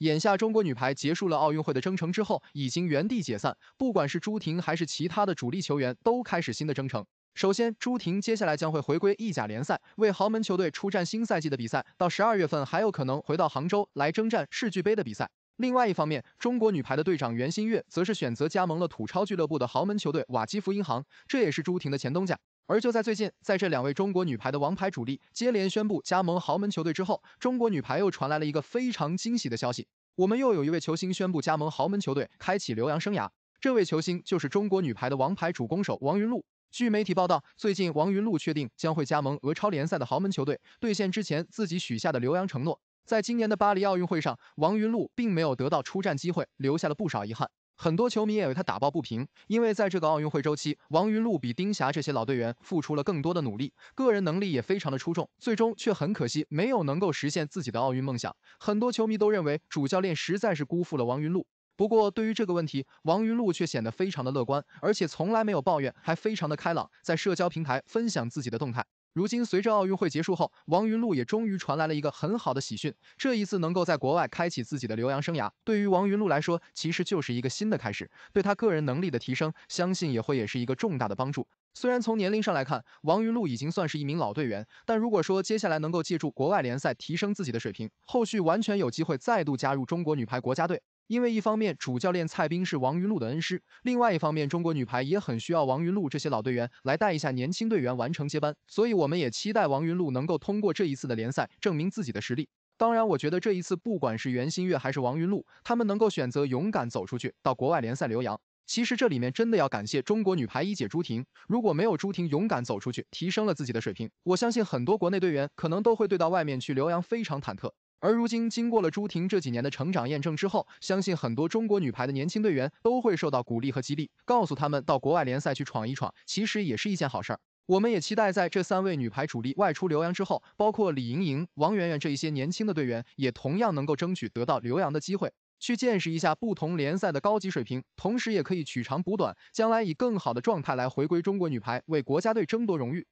眼下，中国女排结束了奥运会的征程之后，已经原地解散。不管是朱婷还是其他的主力球员，都开始新的征程。首先，朱婷接下来将会回归意甲联赛，为豪门球队出战新赛季的比赛。到十二月份，还有可能回到杭州来征战世俱杯的比赛。另外一方面，中国女排的队长袁心玥则是选择加盟了土超俱乐部的豪门球队瓦基弗银行，这也是朱婷的前东家。而就在最近，在这两位中国女排的王牌主力接连宣布加盟豪门球队之后，中国女排又传来了一个非常惊喜的消息：我们又有一位球星宣布加盟豪门球队，开启留洋生涯。这位球星就是中国女排的王牌主攻手王云露。据媒体报道，最近王云露确定将会加盟俄超联赛的豪门球队，兑现之前自己许下的留洋承诺。在今年的巴黎奥运会上，王云露并没有得到出战机会，留下了不少遗憾。很多球迷也为他打抱不平，因为在这个奥运会周期，王云露比丁霞这些老队员付出了更多的努力，个人能力也非常的出众，最终却很可惜没有能够实现自己的奥运梦想。很多球迷都认为主教练实在是辜负了王云露。不过对于这个问题，王云露却显得非常的乐观，而且从来没有抱怨，还非常的开朗，在社交平台分享自己的动态。如今，随着奥运会结束后，王云璐也终于传来了一个很好的喜讯。这一次，能够在国外开启自己的留洋生涯，对于王云璐来说，其实就是一个新的开始，对他个人能力的提升，相信也会也是一个重大的帮助。虽然从年龄上来看，王云璐已经算是一名老队员，但如果说接下来能够借助国外联赛提升自己的水平，后续完全有机会再度加入中国女排国家队。因为一方面主教练蔡斌是王云璐的恩师，另外一方面中国女排也很需要王云璐这些老队员来带一下年轻队员完成接班，所以我们也期待王云璐能够通过这一次的联赛证明自己的实力。当然，我觉得这一次不管是袁心玥还是王云露，他们能够选择勇敢走出去到国外联赛留洋，其实这里面真的要感谢中国女排一姐朱婷，如果没有朱婷勇敢走出去提升了自己的水平，我相信很多国内队员可能都会对到外面去留洋非常忐忑。而如今，经过了朱婷这几年的成长验证之后，相信很多中国女排的年轻队员都会受到鼓励和激励，告诉他们到国外联赛去闯一闯，其实也是一件好事儿。我们也期待在这三位女排主力外出留洋之后，包括李盈莹、王媛媛这一些年轻的队员，也同样能够争取得到留洋的机会，去见识一下不同联赛的高级水平，同时也可以取长补短，将来以更好的状态来回归中国女排，为国家队争夺荣誉。